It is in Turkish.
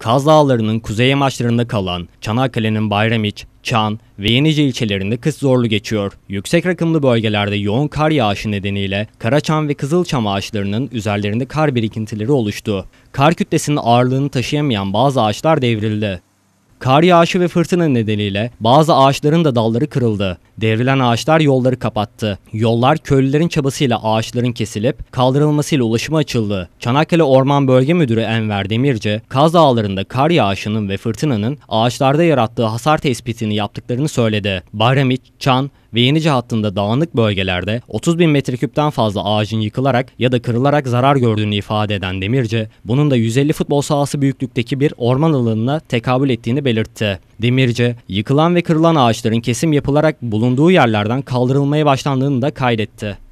Kaz Dağları'nın kuzey yamaçlarında kalan Çanakkale'nin Bayramiç, Çan ve Yenice ilçelerinde kış zorlu geçiyor. Yüksek rakımlı bölgelerde yoğun kar yağışı nedeniyle Karaçam ve Kızılçam ağaçlarının üzerlerinde kar birikintileri oluştu. Kar kütlesinin ağırlığını taşıyamayan bazı ağaçlar devrildi. Kar yağışı ve fırtına nedeniyle bazı ağaçların da dalları kırıldı. Devrilen ağaçlar yolları kapattı. Yollar köylülerin çabasıyla ağaçların kesilip kaldırılmasıyla ulaşıma açıldı. Çanakkale Orman Bölge Müdürü Enver Demirci, Kaz Dağları'nda kar yağışının ve fırtınanın ağaçlarda yarattığı hasar tespitini yaptıklarını söyledi. Bahramiç, Çan, ve Yenice hattında dağınık bölgelerde 30 bin metreküpten fazla ağacın yıkılarak ya da kırılarak zarar gördüğünü ifade eden Demirci, bunun da 150 futbol sahası büyüklükteki bir orman alanına tekabül ettiğini belirtti. Demirci, yıkılan ve kırılan ağaçların kesim yapılarak bulunduğu yerlerden kaldırılmaya başlandığını da kaydetti.